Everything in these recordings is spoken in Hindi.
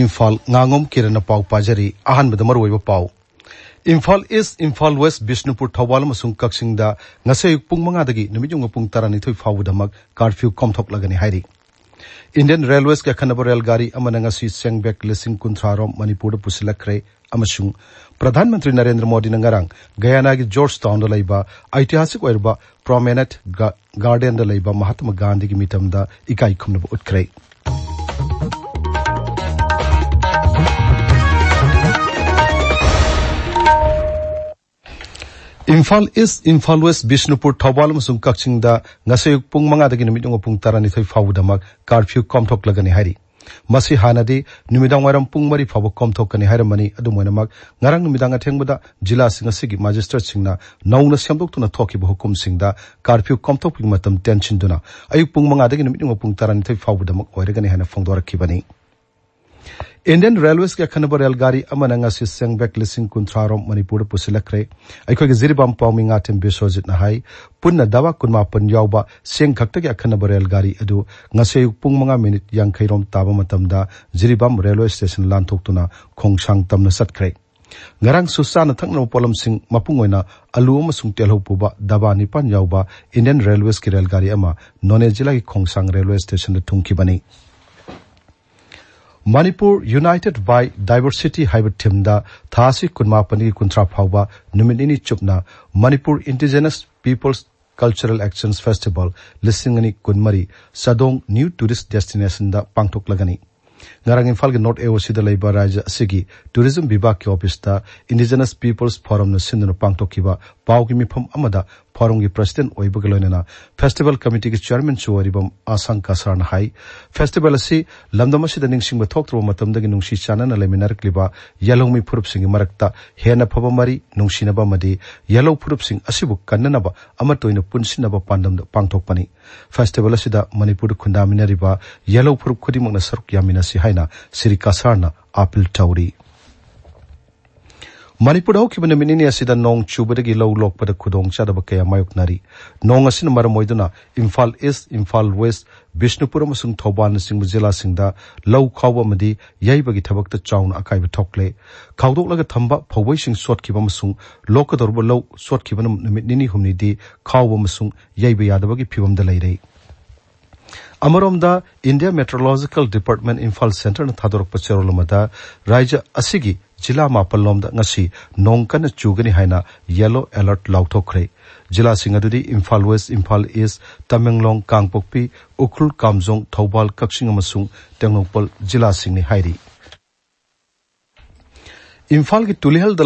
ꯏꯝꯐꯥꯜ ꯉꯥꯉꯣꯝ ꯀꯤꯔꯟꯅ ꯄꯥꯎ ꯄꯥꯖꯔꯤ ꯑꯍꯥꯟꯕꯗ ꯃꯔꯨꯑꯣꯏꯕ ꯄꯥꯎ ꯏꯝꯐꯥꯜ ꯏꯁ ꯏꯝꯐꯥꯜ ꯋꯦꯁ ꯕꯤꯁꯅꯨꯄꯨꯔ ꯊꯧꯕꯥꯜ ꯑꯃꯁꯨꯡ ꯀꯛꯆꯤꯡꯗ ꯉꯁꯤ ꯑꯌꯨꯛ ꯄꯨꯡ ꯃꯉꯥꯗꯒꯤ ꯅꯨꯃꯤꯠ ꯌꯨꯡꯕ ꯄꯨꯡ ꯇꯔꯥꯅꯤꯊꯣꯏ ꯐꯥꯎꯕꯗꯃꯛ ꯀꯥꯔꯐ꯭ꯌꯨ ꯀꯣꯝꯊꯣꯛꯂꯒꯅꯤ ꯍꯥꯏꯔꯤ ꯏꯟꯗꯤꯌꯟ ꯔꯦꯜꯋꯦꯁꯀꯤ ꯑꯈꯟꯅꯕ ꯔꯦꯜꯒꯥꯔꯤ ꯑꯃꯅ ꯉꯁꯤ ꯆꯦꯡꯕꯦꯛ ꯂꯤꯁꯤꯡ ꯀꯨꯟꯊ꯭ꯔꯥꯔꯣꯝ ꯃꯅꯤꯄꯨꯔꯗ ꯄꯨꯁꯤꯜꯂꯛꯈ꯭ꯔꯦ ꯑꯃꯁꯨꯡ ꯄ꯭ꯔꯙꯥꯟ ꯃꯟꯇ꯭ꯔꯤ ꯅꯔꯦꯟꯗ꯭ꯔ ꯃꯣꯗꯤꯅ ꯉꯔꯥꯡ ꯒꯌꯥꯅꯥꯒꯤ ꯖꯣꯔꯖ ꯇꯥꯎꯟꯗ ꯂꯩꯕ ꯑꯩꯇꯤꯍꯥꯁꯤꯛ ꯑꯣꯏꯔꯕ ꯄ꯭ꯔꯣꯃꯦꯅꯦꯠ ꯒꯥꯔꯗꯦꯟꯗ ꯂꯩꯕ ꯃꯍꯥꯇꯃꯥ ꯒꯥꯟꯙꯤꯒꯤ ꯃꯤꯇꯝꯗ ꯏꯀꯥꯏ ꯈꯨꯝꯅꯕ ꯎꯠꯈ꯭ꯔꯦ ꯏꯝꯐꯥꯜ ꯏꯁ ꯏꯝꯐꯥꯜ ꯋꯦꯁ ꯕꯤꯁꯅꯨꯄꯨꯔ ꯊꯧꯕꯥꯜ ꯑꯃꯁꯨꯡ ꯀꯛꯆꯤꯡꯗ ꯉꯁꯤ ꯄꯨꯡ ꯃꯉꯥꯗꯒꯤ ꯅꯨꯃꯤꯠꯌꯨꯡ ꯄꯨꯡ ꯇꯔꯥꯅꯤꯊꯣꯏ ꯐꯥꯎꯕꯗꯃꯛ ꯀꯥꯔꯐ꯭ꯌꯨ ꯀꯣꯝꯊꯣꯛꯂꯒꯅꯤ ꯍꯥꯏꯔꯤ ꯃꯁꯤ ꯍꯥꯟꯅꯗꯤ ꯅꯨꯃꯤꯗꯥꯡ ꯋꯥꯏꯔꯝ ꯄꯨꯡ ꯃꯔꯤ ꯐꯥꯎꯕ ꯀꯣꯝꯊꯣꯛꯀꯅꯤ ꯍꯥꯏꯔꯝꯕꯅꯤ ꯑꯗꯨꯝ ꯑꯣꯏꯅꯃꯛ ꯉꯔꯥꯡ ꯅꯨꯃꯤꯗꯥꯡ ꯑꯊꯦꯡꯕꯗ ꯖꯤꯂꯥꯁꯤꯡ ꯑꯁꯤꯒꯤ ꯃꯦꯖꯤꯁꯇ꯭ꯔꯦꯠꯁꯤꯡꯅ ꯅꯧꯅ ꯁꯦꯝꯗꯣꯛꯇꯨꯅ ꯊꯣꯛꯈꯤꯕ ꯍꯨꯀꯨꯝꯁꯤꯡꯗ ꯀꯥꯔꯐ꯭ꯌꯨ ꯀꯣꯝꯊꯣꯛꯄꯒꯤ ꯃꯇꯝ ꯇꯦꯟꯁꯤꯟꯗꯨꯅ ꯑꯌꯨꯛ ꯄꯨꯡ ꯃꯉꯥꯗꯒꯤ ꯅꯨꯃꯤꯠꯌꯨꯡ ꯄꯨꯡ ꯇꯔꯥꯅꯤꯊꯣꯏ ꯐꯥꯎꯕꯗꯃꯛ ꯑꯣꯏꯔꯒꯅꯤ ꯍꯥꯏꯅ ꯐꯣꯡꯗꯣꯔꯛꯈꯤꯕꯅꯤ ꯏꯟꯗꯤꯌꯟ ꯔꯦꯜꯋꯦꯁꯀꯤ ꯑꯈꯟꯅꯕ ꯔꯦꯜꯒꯥꯔꯤ ꯑꯃꯅꯉꯁꯤ ꯁꯦꯡꯕꯦꯛ ꯂꯤꯁꯤꯡ ꯀꯨꯟꯊ꯭ꯔꯥꯔꯣꯝ ꯃꯅꯤꯄꯨꯔꯗ ꯄꯨꯁꯤꯜꯂꯛꯈ꯭ꯔꯦ ꯑꯩꯈꯣꯏꯒꯤ ꯖꯤꯔꯤꯕꯥꯝ ꯄꯥꯎꯃꯤ ꯉꯥꯇꯦꯝ ꯕꯤꯁ꯭ꯋꯖꯤꯠꯅ ꯍꯥꯏ ꯄꯨꯟꯅ ꯗꯋꯥ ꯀꯨꯟꯃꯥꯄꯟ ꯌꯥꯎꯕ ꯁꯦꯡ ꯈꯛꯇꯒꯤ ꯑꯈꯟꯅꯕ ꯔꯦꯜꯒꯥꯔꯤ ꯑꯗꯨ ꯉꯁꯤ ꯑꯌꯨꯛ ꯄꯨꯡ ꯃꯉꯥ ꯃꯤꯅꯤꯠ ꯌꯥꯡꯈꯩꯔꯣꯝ ꯇꯥꯕ ꯃꯇꯝꯗ ꯖꯤꯔꯤꯕꯥꯝ ꯔꯦꯜꯋꯦ ꯁ꯭ꯇꯦꯁꯟ ꯂꯥꯟꯊꯣꯛꯇꯨꯅ ꯈꯣꯡꯁꯥꯡ ꯇꯝꯅ ꯆꯠꯈ꯭ꯔꯦ ꯉꯔꯥꯡ ꯆꯥꯅ ꯊꯛꯅꯕ ꯄꯣꯠꯂꯝꯁꯤꯡ ꯃꯄꯨꯡ ꯑꯣꯏꯅ ꯑꯂꯨ ꯑꯃꯁꯨꯡ ꯇꯦꯜꯍꯧ ꯄꯨꯕ ꯗꯕꯥ ꯅꯤꯄꯥꯟ ꯌꯥꯎꯕ ꯏꯟꯗꯤꯌꯟ ꯔꯦꯜꯋꯦꯁꯀꯤ ꯔꯦꯜꯒꯥꯔꯤ ꯑꯃ ꯅꯣꯅꯦ ꯖꯤꯂꯥꯒꯤ ꯈꯣꯡꯁꯥꯡ ꯔꯦꯜꯋꯦ ꯁ꯭ꯇꯦꯁꯟꯗ ꯊꯨꯡꯈꯤꯕꯅꯤ Manipur United by Diversity Hybrid Team da Thasi Kunma Pani Kuntra Phawa Numinini Chupna Manipur Indigenous People's Cultural Actions Festival Lisingani Kunmari Sadong New Tourist Destination da Pangtok Lagani Narang Imphal ge North AOC da Laiba Raja Tourism Vibhag ke Office da Indigenous People's Forum na Sindhu Pangtok Kiwa Pau ki Amada ꯐꯣꯔꯝꯒꯤ ꯄ꯭ꯔꯁꯤꯗꯦꯟꯠ ꯑꯣꯏꯕꯒ ꯂꯣꯏꯅꯅ ꯐꯦꯁꯇꯤꯚꯦꯜ ꯀꯃꯤꯇꯤꯒꯤ ꯆꯤꯌꯔꯃꯦꯟꯁꯨ ꯑꯣꯏꯔꯤꯕ ꯑꯁꯪ ꯀꯁꯔꯅ ꯍꯥꯏ ꯐꯦꯁꯇꯤꯚꯦꯜ ꯑꯁꯤ ꯂꯝꯗꯝ ꯑꯁꯤꯗ ꯅꯤꯡꯁꯤꯡꯕ ꯊꯣꯛꯇ꯭ꯔꯕ ꯃꯇꯝꯗꯒꯤ ꯅꯨꯡꯁꯤ ꯆꯥꯟꯅꯅ ꯂꯩꯃꯤꯟꯅꯔꯛꯂꯤꯕ ꯌꯦꯜꯍꯧꯃꯤ ꯐꯨꯔꯨꯞꯁꯤꯡꯒꯤ ꯃꯔꯛꯇ ꯍꯦꯟꯅ ꯐꯕ ꯃꯔꯤ ꯅꯨꯡꯁꯤꯅꯕ ꯑꯃꯗꯤ ꯌꯦꯜꯍꯧ ꯐꯨꯔꯨꯞꯁꯤꯡ ꯑꯁꯤꯕꯨ ꯀꯟꯅꯅꯕ ꯑꯃꯠꯇ ꯑꯣꯏꯅ ꯄꯨꯟꯁꯤꯟꯅꯕ ꯄꯥꯟꯗꯝꯗ ꯄꯥꯡꯊꯣꯛꯄꯅꯤ ꯐꯦꯁꯇꯤꯚꯦꯜ ꯑꯁꯤꯗ ꯃꯅꯤꯄꯨꯔꯗ ꯈꯨꯟꯗꯥꯃꯤꯟꯅꯔꯤꯕ ꯌꯦꯜꯍꯧ ꯐꯨꯔꯨꯞ ꯈꯨꯗꯤꯡꯃꯛꯅ ꯁꯔꯨꯛ ꯌꯥꯃꯤꯟꯅꯁꯤ ꯍꯥꯏꯅ ꯁꯤꯔꯤ ꯀꯁꯔꯅ ꯑꯥꯄꯤꯜ ꯇꯧꯔꯤ ꯃꯅꯤꯄꯨꯔꯗ ꯍꯧꯈꯤꯕ ꯅꯨꯃꯤꯠ ꯅꯤꯅꯤ ꯑꯁꯤꯗ ꯅꯣꯡ ꯆꯨꯕꯗꯒꯤ ꯂꯧ ꯂꯣꯛꯄꯗ ꯈꯨꯗꯣꯡꯆꯥꯗꯕ ꯀꯌꯥ ꯃꯥꯌꯣꯛꯅꯔꯤ ꯅꯣꯡ ꯑꯁꯤꯅ ꯃꯔꯝ ꯑꯣꯏꯗꯨꯅ ꯏꯝꯐꯥꯜ ꯏꯁ ꯏꯝꯐꯥꯜ ꯋꯦꯁ ꯕꯤꯁꯅꯨꯄꯨꯔ ꯑꯃꯁꯨꯡ ꯊꯧꯕꯥꯜꯅꯆꯤꯡꯕ ꯖꯤꯂꯥꯁꯤꯡꯗ ꯂꯧ ꯈꯥꯎꯕ ꯑꯃꯗꯤ ꯌꯩꯕꯒꯤ ꯊꯕꯛꯇ ꯆꯥꯎꯅ ꯑꯀꯥꯏꯕ ꯊꯣꯛꯂꯦ ꯈꯥꯎꯗꯣꯛꯂꯒ ꯊꯝꯕ ꯐꯧꯕꯩꯁꯤꯡ ꯁꯣꯠꯈꯤꯕ ꯑꯃꯁꯨꯡ ꯂꯣꯛꯀꯗꯧꯔꯤꯕ ꯂꯧ ꯁꯣꯠꯈꯤꯕ ꯅꯨꯃꯤꯠ ꯅꯤꯅꯤ ꯍꯨꯝꯅꯤꯗꯤ ꯈꯥꯎꯕ ꯑꯃꯁꯨꯡ ꯌꯩꯕ ꯌꯥꯗꯕꯒꯤ ꯐꯤꯕꯝꯗ ꯂꯩꯔꯦ ꯑꯃꯔꯣꯝꯗ ꯏꯟꯗꯤꯌꯥ ꯃꯦꯇ꯭ꯔꯣꯂꯣꯖꯤꯀꯦꯜ ꯗꯤꯄꯥꯔꯠꯃꯦꯟ ꯏꯝꯐꯥꯜ ꯁꯦꯟꯇꯔꯅ ꯊꯥꯗꯣꯔꯛꯄ ꯆꯦꯔꯣꯜ ꯑꯃꯗ ꯔꯥꯖ꯭ꯌ ꯑꯁꯤꯒꯤ जिला मापलोम लोम चूगनी है येलो अलर्ट लाथोखे जिला इम्फाल वेस्ट इम्फाल ईस्ट तमेंलोंग कांगपोपी उख्रुल कामजों थौबाल कक्षिंग तेनोपल जिला इम्फाल की तुलेहल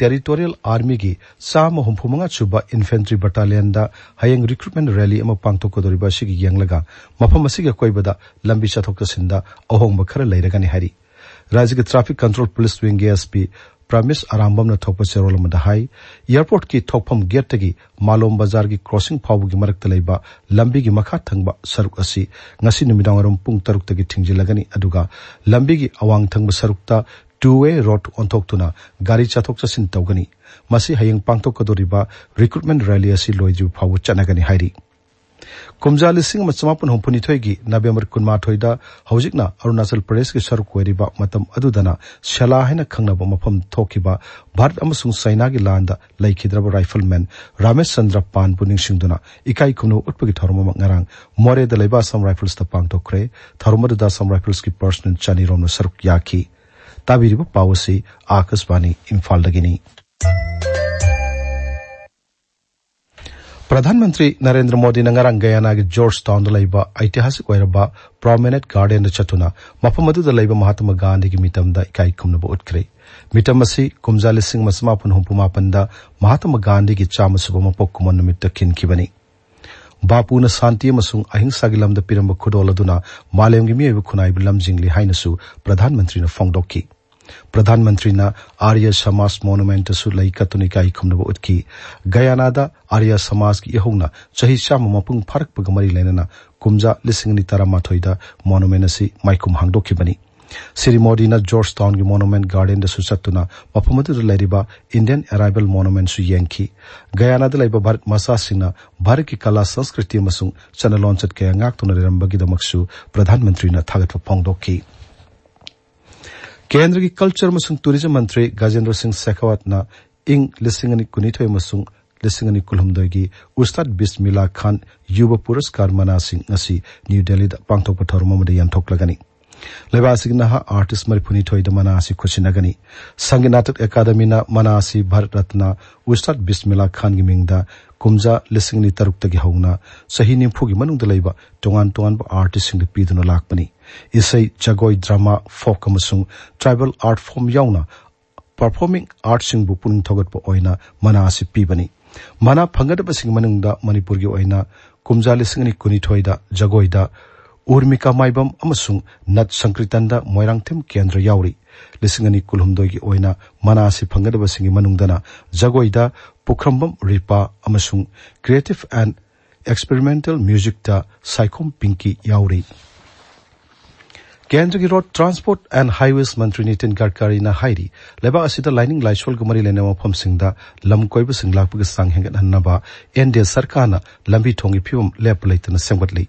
टेरीटोरियल आर्मी की चाम हुम्फुमंगा सूब इन्फेंट्री बटालियन दा रिक्रूटमेंट रैली अमा पांगथोकदोरिबा मफम अकोबद लंबी चथोक चसिंदा अहोंग खर लेरगनी राज्य के ट्रैफिक कंट्रोल पुलिस विंग के एसपी प्रमेश आरामबम ने थोपो से रोल में दहाई एयरपोर्ट की थोपम गेट की मालूम बाजार की क्रॉसिंग फाउ की मरक तलेबा लंबी की मखा थंगबा सरुक असि ngasi nimidang arum pung taruk ta thingji lagani aduga lambi gi awang thangba sarukta two way road on tok tuna gari cha thok cha sin tawgani masi hayang pang tok कम्ज लिङ्स चमापन हम्फुनि नवेबर कुनमाथैदा हजिक Arunachal प्रदेश सेला है खातमा चाहिँ लानद्रबफलमेन् रा रामेश चन्द्र पानु निसु उत्पी तौर मोरेलेस र पोख्रे थाइलसक पर्सनल चाहिँ सर्कु पाउस ꯄ꯭ꯔꯙꯥꯟ ꯅꯔꯦꯟꯗ꯭ꯔ ꯃꯣꯗꯤꯅ ꯉꯔꯥꯡ ꯒꯌꯥꯅꯥꯒꯤ ꯖꯣꯔꯖ ꯇꯥꯎꯟꯗ ꯂꯩꯕ ꯑꯩꯇꯤꯍꯥꯁꯤꯛ ꯑꯣꯏꯔꯕ ꯄ꯭ꯔꯣꯃꯦꯅꯦꯠ ꯒꯥꯔꯗꯦꯟꯗ ꯆꯠꯇꯨꯅ ꯃꯐꯝ ꯑꯗꯨꯗ ꯂꯩꯕ ꯃꯍꯥꯇꯃ ꯒꯥꯟꯙꯤꯒꯤ ꯃꯤꯇꯝꯗ ꯏꯀꯥꯏ ꯈꯨꯝꯅꯕ ꯎꯠꯈ꯭ꯔꯦ ꯃꯤꯇꯝ ꯑꯁꯤ ꯀꯨꯝꯖꯥ ꯂꯤꯁꯤꯡ ꯃꯁꯃꯥꯄꯟ ꯍꯨꯝꯐꯨ ꯃꯥꯄꯟꯗ ꯃꯍꯥꯇꯃ ꯒꯥꯟꯙꯤꯒꯤ ꯆꯥꯝꯃꯁꯨꯕ ꯃꯄꯣꯛ ꯀꯨꯝꯃꯟ ꯅꯨꯃꯤꯠꯇ ꯈꯤꯟꯈꯤꯕꯅꯤ ꯕꯥꯄꯨꯅ ꯁꯥꯟꯇꯤ ꯑꯃꯁꯨꯡ ꯑꯍꯤꯡꯁꯥꯒꯤ ꯂꯝꯗ ꯄꯤꯔꯝꯕ ꯈꯨꯗꯣꯜ ꯑꯗꯨꯅ ꯃꯥꯂꯦꯝꯒꯤ ꯃꯤꯑꯣꯏꯕ ꯈꯨꯟꯅꯥꯏꯕ ꯂꯝꯖꯤꯡꯂꯤ ꯍꯥꯏꯅꯁꯨ ꯄ꯭ꯔꯙꯥꯟ ꯃꯟꯇ꯭ꯔꯤꯅ ꯐꯣꯡꯗꯣꯛꯈꯤ प्रधानमंत्री आर्य समाज मोनुमेंट लईकु निकाय खुमब उत्की गयाना आर्य समाज की इहोन चही चाम मपंग मरी लेना कमजा लिंग तरह मोनुमेंट अस माकुम श्री मोदी जोर्ज टाउन की मोनुमेंट गार्डन चतना मफम इंडियन एराइबल मोनुमेंट यंखी गयाना भारत मचा सिंह भारत की कला संस्कृति चन लोचट के अंगाक्त प्रधानमंत्री थागत फोदी केंद्र की कल्चर अमसुंग टूरिज्म मंत्री गजेंद्र सिंह शेखावतना ꯏꯪ ꯂꯤꯁꯤꯡ ꯑꯅꯤ ꯀꯨꯟꯅꯤꯊꯣꯏ ꯑꯃꯁꯨꯡ ꯂꯤꯁꯤꯡ ꯑꯅꯤ ꯀꯨꯜꯍꯨꯝꯗꯣꯏꯒꯤ ꯎꯁꯇꯥꯗ ꯕꯤꯁꯃꯤꯂꯥ ꯈꯥꯟ ꯌꯨꯕ ꯄꯨꯔꯁꯀꯥꯔ ꯃꯅꯥꯁꯤꯡ ꯉꯁꯤ ꯅ꯭ꯌꯨ ꯗꯦꯜꯂꯤꯗ ꯄꯥꯡꯊꯣꯛꯄ ꯊꯧꯔꯝ ꯑꯃꯗ ꯌꯥꯟꯊꯣꯛꯂꯒꯅꯤ लेबासिग नह आर्टिस्ट मरि पुनि थ्वइ द मनासि खुसि संगी नाटक एकेडेमी ना मनासि भारत रत्न उस्ताद बिस्मिला खान गि मिंगदा कुमजा लिसिंग नि तरुक तगि हौना सही निम फुगि मनुंग द टोंगान टोंगान ब आर्टिस्ट सिंग दि पि दुना लाख इसै चगोय ड्रामा फोक कमसुंग ट्राइबल आर्ट फॉर्म याउना परफॉर्मिंग आर्ट सिंग बु पुनि थगत प ओइना मनासि पि मना फंगद ब सिंग मनुंग द मणिपुर गि ओइना कुमजा लिसिंग नि कुनि थ्वइ द ꯎꯔꯃꯤꯀꯥ ꯃꯥꯏꯕꯝ ꯑꯃꯁꯨꯡ ꯅꯠ ꯁꯪꯀ꯭ꯔꯤꯇꯟꯗ ꯃꯣꯏꯔꯥꯡꯊꯦꯝ ꯀꯦꯟꯗ꯭ꯔ ꯌꯥꯎꯔꯤ ꯂꯤꯁꯤꯡ ꯑꯅꯤ ꯀꯨꯜꯍꯨꯝꯗꯣꯏꯒꯤ ꯑꯣꯏꯅ ꯃꯅꯥ ꯑꯁꯤ ꯐꯪꯒꯗꯕꯁꯤꯡꯒꯤ ꯃꯅꯨꯡꯗꯅ ꯖꯒꯣꯏꯗ ꯄꯨꯈ꯭ꯔꯝꯕꯝ ꯔꯤꯄꯥ ꯑꯃꯁꯨꯡ ꯀ꯭ꯔꯤꯌꯦꯇꯤꯚ ꯑꯦꯟ ꯑꯦꯛꯁꯄꯦꯔꯤꯃꯦꯟꯇꯦꯜ ꯃ꯭ꯌꯨꯖꯤꯛꯇ ꯁꯥꯏꯈꯣꯝ ꯄꯤꯡꯀꯤ ꯌꯥꯎꯔꯤ ꯀꯦꯟꯗ꯭ꯔꯒꯤ ꯔꯣꯗ ꯇ꯭ꯔꯥꯟꯁꯄꯣꯔꯠ ꯑꯦꯟ ꯍꯥꯏꯋꯦꯁ ꯃꯟꯇ꯭ꯔꯤ ꯅꯤꯇꯤꯟ ꯒꯗꯀꯔꯤꯅ ꯍꯥꯏꯔꯤ ꯂꯩꯕꯥꯛ ꯑꯁꯤꯗ ꯂꯥꯏꯅꯤꯡ ꯂꯥꯏꯁꯣꯜꯒ ꯃꯔꯤ ꯂꯩꯅꯕ ꯃꯐꯝꯁꯤꯡꯗ ꯂꯝ ꯀꯣꯏꯕꯁꯤꯡ ꯂꯥꯛꯄꯒꯤ ꯆꯥꯡ ꯍꯦꯟꯒꯠꯍꯟꯅꯕ ꯑꯦꯟ ꯗꯤ ꯑꯦ ꯁꯔꯀꯥꯔꯅ ꯂꯝꯕꯤ ꯊꯣꯡꯒꯤ ꯐꯤꯕꯝ ꯂꯦꯞꯄ ꯂꯩꯇꯅ ꯁꯦꯝꯒꯠꯂꯤ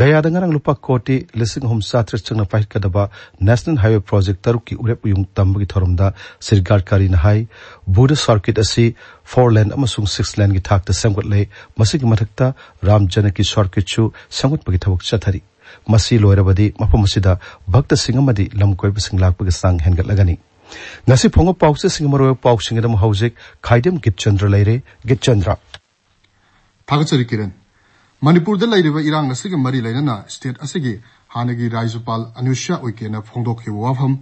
ꯒꯌꯥꯗ ꯉꯔꯥꯡ ꯂꯨꯄꯥ ꯀꯣꯇꯤ ꯂꯤꯁꯤꯡ ꯑꯍꯨꯝ ꯆꯥꯇ꯭ꯔꯦꯠ ꯆꯪꯅ ꯄꯥꯏꯈꯠꯀꯗꯕ ꯅꯦꯁꯅꯦꯜ ꯍꯥꯏꯋꯦ ꯄ꯭ꯔꯣꯖꯦꯛ ꯇꯔꯨꯛꯀꯤ ꯎꯔꯦꯞ ꯎꯌꯨꯡ ꯇꯝꯕꯒꯤ ꯊꯧꯔꯝꯗ ꯁ꯭ꯔꯤ ꯒꯥꯗꯀꯥꯔꯤꯅ ꯍꯥꯏ ꯕꯨꯙ ꯁꯥꯔꯀꯤꯠ ꯑꯁꯤ ꯐꯣꯔ ꯂꯦꯟ ꯑꯃꯁꯨꯡ ꯁꯤꯛꯁ ꯂꯦꯟꯒꯤ ꯊꯥꯛꯇ ꯁꯦꯝꯒꯠꯂꯦ ꯃꯁꯤꯒꯤ ꯃꯊꯛꯇ ꯔꯥꯝ ꯖꯅꯀꯤ ꯁꯥꯔꯀꯤꯠꯁꯨ ꯁꯦꯝꯒꯠꯄꯒꯤ ꯊꯕꯛ ꯆꯠꯊꯔꯤ ꯃꯁꯤ ꯂꯣꯏꯔꯕꯗꯤ ꯃꯐꯝ ꯑꯁꯤꯗ ꯚꯛꯇꯁꯤꯡ ꯑꯃꯗꯤ ꯂꯝ ꯀꯣꯏꯕꯁꯤꯡ ꯂꯥꯛꯄꯒꯤ ꯆꯥꯡ ꯍꯦꯟꯒꯠꯂꯒꯅꯤ ꯉꯁꯤ ꯐꯣꯡꯕ ꯄꯥꯎꯆꯦꯁꯤꯡ ꯃꯔꯨꯑꯣꯏꯕ ꯄꯥꯎꯁꯤꯡ ꯑꯗꯨꯝ ꯍꯧꯖꯤꯛ ꯈꯥꯏꯗꯦꯝ ꯒꯤꯠꯆꯟꯗ꯭ꯔ ꯂꯩꯔꯦ ꯒꯤꯠꯆꯟꯗ꯭ꯔ ꯐꯒꯠꯆꯔꯤ Kiran မဏိပူရဒလိုက်ရဘအီရန်အစိကမရီလိုင်းနာစတိတ်အစိကီဟာနဂီရိုင်ဇူပါလ်အနုရှာဝိကေနာဖုံဒိုခေဝါဖမ်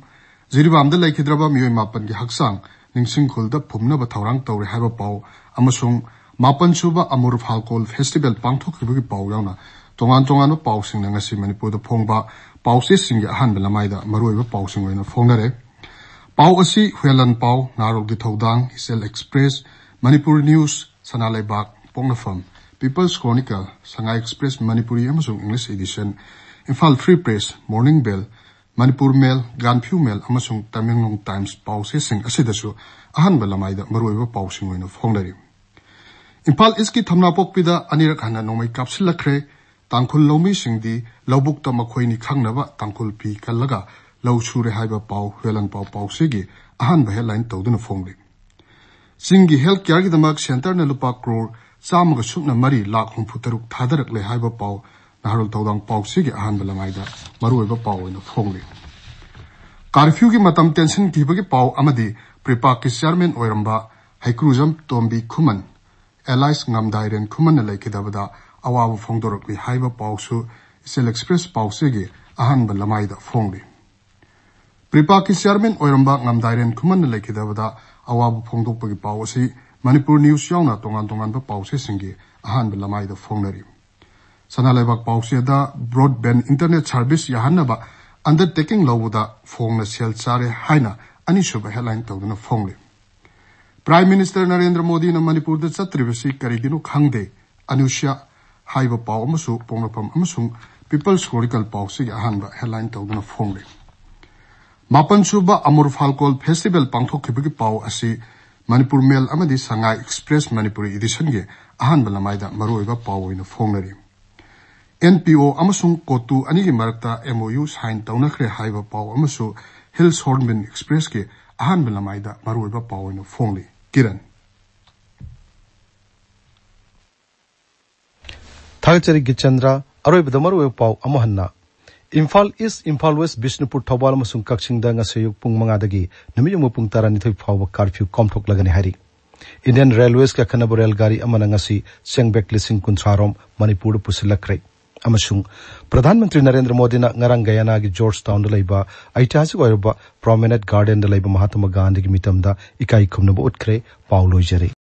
ဇီရီဘမ်ဒလိုက်ခိဒရဘမီယိုမပန်ဂီဟက်ဆန်နင်းစင်ခုလ်ဒဖုံနဘသောရန်တောရဟဘပေါအမဆုံမပန်ဆူဘအမူရဖာကောလ်ဖက်စတီဗယ်ပန်ထုခိဘကီပေါရောင်းနာတောငန်တောငန်နပေါစင်နငစီမဏိပူဒဖုံဘပေါစစ်စင်ရအဟန်ဘလမိုင်ဒမရွေဘပေါစင်ဝိနဖုံနရဲပေါအစိခွေလန်ပေါနာရုဂီထောဒန်ဟီဆဲလ်အက်စ်ပရက်စ်မဏိပူရနျူးစ်စနာလိုက်ဘပေါငဖမ် People's Chronicle, Shanghai Express Manipuri amasung English edition, Imphal Free Press, Morning Bell, Manipur Mail, Ganphu Mail amasung Tamenglong Times ꯄꯥꯎꯆꯦꯁꯤꯡ ꯑꯁꯤꯗꯁꯨ ꯑꯍꯥꯟꯕ ꯂꯃꯥꯏꯗ ꯃꯔꯨꯑꯣꯏꯕ ꯄꯥꯎꯁꯤꯡ ꯑꯣꯏꯅ ꯐꯣꯡꯅꯔꯤ ꯏꯝꯐꯥꯜ ꯏꯁꯀꯤ ꯊꯝꯅꯥꯄꯣꯛꯄꯤꯗ ꯑꯅꯤꯔꯛ ꯍꯟꯅ ꯅꯣꯡꯃꯩ ꯀꯥꯞꯁꯤꯜꯂꯛꯈ꯭ꯔꯦ ꯇꯥꯡꯈꯨꯜ ꯂꯧꯃꯤꯁꯤꯡꯗꯤ ꯂꯧꯕꯨꯛꯇ ꯃꯈꯣꯏꯅꯤ ꯈꯪꯅꯕ ꯇꯥꯡꯈꯨꯜ ꯐꯤ ꯀꯜꯂꯒ ꯂꯧ ꯁꯨꯔꯦ ꯍꯥꯏꯕ ꯄꯥꯎ ꯍꯨꯌꯦꯂꯪꯄꯥꯎ ꯄꯥꯎꯆꯦꯒꯤ ꯑꯍꯥꯟꯕ ꯍꯦꯗꯂꯥꯏꯟ ꯇꯧꯗꯨꯅ ꯐꯣꯡꯂꯤ ꯆꯤꯡꯒꯤ ꯍꯦꯜꯊ ꯀꯦꯌꯔꯒꯤꯗꯃꯛ ꯁꯦꯟꯇꯔꯅ ꯂꯨꯄꯥ ꯀ꯭ꯔꯣꯔ ꯆꯥꯝꯃꯒ ꯁꯨꯞꯅ ꯃꯔꯤ ꯂꯥꯛ ꯍꯨꯝꯐꯨ ꯇꯔꯨꯛ ꯊꯥꯗꯔꯛꯂꯦ ꯍꯥꯏꯕ ꯄꯥꯎ ꯅꯍꯥꯔꯣꯜ ꯊꯧꯗꯥꯡ ꯄꯥꯎꯆꯦꯒꯤ ꯑꯍꯥꯟꯕ ꯂꯃꯥꯏꯗ ꯃꯔꯨꯑꯣꯏꯕ ꯄꯥꯎ ꯑꯣꯏꯅ ꯐꯣꯡꯂꯤ ꯀꯥꯔꯐ꯭ꯌꯨꯒꯤ ꯃꯇꯝ ꯇꯦꯟꯁꯟ ꯀꯤꯕꯒꯤ ꯄꯥꯎ ꯑꯃꯗꯤ ꯄ꯭ꯔꯤꯄꯥꯛꯀꯤ ꯆꯤꯌꯔꯃꯦꯟ ꯑꯣꯏꯔꯝꯕ ꯍꯩꯀ꯭ꯔꯨꯖꯝ ꯇꯣꯝꯕꯤ ꯈꯨꯃꯟ ꯑꯦꯂꯥꯏꯁ ꯉꯝꯗꯥꯏꯔꯦꯟ ꯈꯨꯃꯟꯅ ꯂꯩꯈꯤꯗꯕꯗ ꯑꯋꯥꯕ ꯐꯣꯡꯗꯣꯔꯛꯂꯤ ꯍꯥꯏꯕ ꯄꯥꯎꯁꯨ ꯏꯆꯦꯜ ꯑꯦꯛꯁꯄ꯭ꯔꯦꯁ ꯄꯥꯎꯆꯦꯒꯤ ꯑꯍꯥꯟꯕ ꯂꯃꯥꯏꯗ ꯐꯣꯡꯂꯤ ꯄ꯭ꯔꯤꯄꯥꯛꯀꯤ ꯆꯤꯌꯔꯃꯦꯟ ꯑꯣꯏꯔꯝꯕ ꯉꯝꯗꯥꯏꯔꯦꯟ ꯈꯨꯃꯟꯅ ꯂꯩꯈꯤꯗꯕꯗ ꯑꯋꯥꯕ ꯐꯣꯡꯗꯣꯛꯄꯒꯤ ꯄꯥꯎ ꯑꯁꯤ ꯃꯅꯤꯄꯨꯔ ꯅ꯭ꯌꯨꯁ ꯌꯥꯎꯅ ꯇꯣꯉꯥꯟ ꯇꯣꯉꯥꯟꯕ ꯄꯥꯎꯆꯦꯁꯤꯡꯒꯤ ꯑꯍꯥꯟꯕ ꯂꯃꯥꯏꯗ ꯐꯣꯡꯅꯔꯤ ꯁꯅꯥ ꯂꯩꯕꯥꯛ ꯄꯥꯎꯆꯦꯗ ꯕ꯭ꯔꯣꯗꯕꯦꯟ ꯏꯟꯇꯔꯅꯦꯠ ꯁꯔꯚꯤꯁ ꯌꯥꯍꯟꯅꯕ ꯑꯟꯗꯔꯇꯦꯀꯤꯡ ꯂꯧꯕꯗ ꯐꯣꯡꯅ ꯁꯦꯜ ꯆꯥꯔꯦ ꯍꯥꯏꯅ ꯑꯅꯤꯁꯨꯕ ꯍꯦꯗꯂꯥꯏꯟ ꯇꯧꯗꯨꯅ ꯐꯣꯡꯂꯤ ꯄ꯭ꯔꯥꯏꯝ ꯃꯤꯅꯤꯁꯇꯔ ꯅꯔꯦꯟꯗ꯭ꯔ ꯃꯣꯗꯤꯅ ꯃꯅꯤꯄꯨꯔꯗ ꯆꯠꯇ꯭ꯔꯤꯕꯁꯤ ꯀꯔꯤꯒꯤꯅꯣ ꯈꯪꯗꯦ ꯑꯅꯨꯁ꯭ꯌꯥ ꯍꯥꯏꯕ ꯄꯥꯎ ꯑꯃꯁꯨ ꯄꯣꯛꯅꯐꯝ ꯑꯃꯁꯨꯡ ꯄꯤꯄꯜꯁ ꯀ꯭ꯔꯣꯅꯤꯀꯜ ꯄꯥꯎꯁꯤꯒꯤ ꯑꯍꯥꯟꯕ ꯍꯦꯗꯂꯥꯏꯟ ꯇꯧꯗꯨꯅ ꯐꯣꯡꯂꯤ ꯃꯥꯄꯟ ꯁꯨꯕ ꯑꯃꯨꯔ ꯐꯥꯜꯀꯣꯜ ꯐꯦꯁꯇꯤꯚꯦꯜ ꯄꯥꯡꯊꯣꯛꯈꯤꯕꯒꯤ ꯄꯥꯎ ꯑꯁꯤ ꯃꯅꯤꯄꯨꯔ ꯃꯦꯜ ꯑꯃꯗꯤ ꯁꯉꯥꯏ ꯑꯦꯛꯁꯄ꯭ꯔꯦꯁ ꯃꯅꯤꯄꯨꯔ ꯏꯗꯤꯁꯟꯒꯤ ꯑꯍꯥꯟꯕ ꯂꯃꯥꯏꯗ ꯃꯔꯨꯑꯣꯏꯕ ꯄꯥꯎ ꯑꯣꯏꯅ ꯐꯣꯡꯅꯔꯤ ꯑꯦꯟ.ꯄꯤ.ꯑꯣ. ꯑꯃꯁꯨꯡ ꯀꯣꯇꯨ ꯑꯅꯤꯒꯤ ꯃꯔꯛꯇ ꯑꯦꯝ.ꯑꯣ.ꯌꯨ ꯁꯥꯏꯟ ꯇꯧꯅꯈ꯭ꯔꯦ ꯍꯥꯏꯕ ꯄꯥꯎ ꯑꯃꯁꯨ ꯍꯤꯜꯁ ꯍꯣꯔꯟꯕꯤꯟ ꯑꯦꯛꯁꯄ꯭ꯔꯦꯁꯀꯤ ꯑꯍꯥꯟꯕ ꯂꯃꯥꯏꯗ ꯃꯔꯨꯑꯣꯏꯕ ꯄꯥꯎ ꯑꯣꯏꯅ ꯐꯣꯡꯂꯤ ꯀꯤꯔꯟ ꯊꯥꯒꯠꯆꯔꯤ ꯒꯤꯆꯟꯗ꯭ꯔ ꯑꯔꯣꯏꯕꯗ ꯃꯔꯨꯑꯣꯏꯕ ꯄꯥꯎ ꯑꯃ ꯍꯟꯅ ꯏꯝꯐꯥꯜ ꯏꯁ ꯏꯝꯐꯥꯜ ꯋꯦꯁ ꯕꯤꯁꯅꯨꯄꯨꯔ ꯊꯧꯕꯥꯜ ꯑꯃꯁꯨꯡ ꯀꯛꯆꯤꯡꯗ ꯉꯁꯤꯌꯨꯛ ꯄꯨꯡ ꯃꯉꯥꯗꯒꯤ ꯅꯨꯃꯤꯠ ꯌꯨꯡꯕ ꯄꯨꯡ ꯇꯔꯥꯅꯤꯊꯣꯏ ꯐꯥꯎꯕ ꯀꯥꯔꯐ꯭ꯌꯨ ꯀꯣꯝꯊꯣꯛꯂꯒꯅꯤ ꯍꯥꯏꯔꯤ ꯏꯟꯗꯤꯌꯟ ꯔꯦꯜꯋꯦꯁꯀ ꯈꯟꯅꯕ ꯔꯦꯜꯒꯥꯔꯤ ꯑꯃꯅ ꯉꯁꯤ ꯆꯦꯡꯕꯦꯛ ꯂꯤꯁꯤꯡ ꯀꯨꯟꯊ꯭ꯔꯥꯔꯣꯝ ꯃꯅꯤꯄꯨꯔꯗ ꯄꯨꯁꯤꯜꯂꯛꯈ꯭ꯔꯦ ꯑꯃꯁꯨꯡ ꯄ꯭ꯔꯙꯥꯟ ꯃꯟꯇ꯭ꯔꯤ ꯅꯔꯦꯟꯗ꯭ꯔ ꯃꯣꯗꯤꯅ ꯉꯔꯥꯡ ꯒꯌꯥꯅꯥꯒꯤ ꯖꯣꯔꯖ ꯇꯥꯎꯟꯗ ꯂꯩꯕ ꯑꯩꯇꯤꯍꯥꯁꯤꯛ ꯑꯣꯏꯔꯕ ꯄ꯭ꯔꯣꯃꯤꯅꯦꯠ ꯒꯥꯔꯗꯦꯟꯗ ꯂꯩꯕ ꯃꯍꯥꯇꯃꯥ ꯒꯥꯟꯙꯤꯒꯤ ꯃꯤꯇꯝꯗ ꯏꯀꯥꯏ ꯈꯨꯝꯅꯕ ꯎꯠꯈ꯭ꯔꯦ ꯄꯥꯎ ꯂꯣꯏꯖꯔꯦ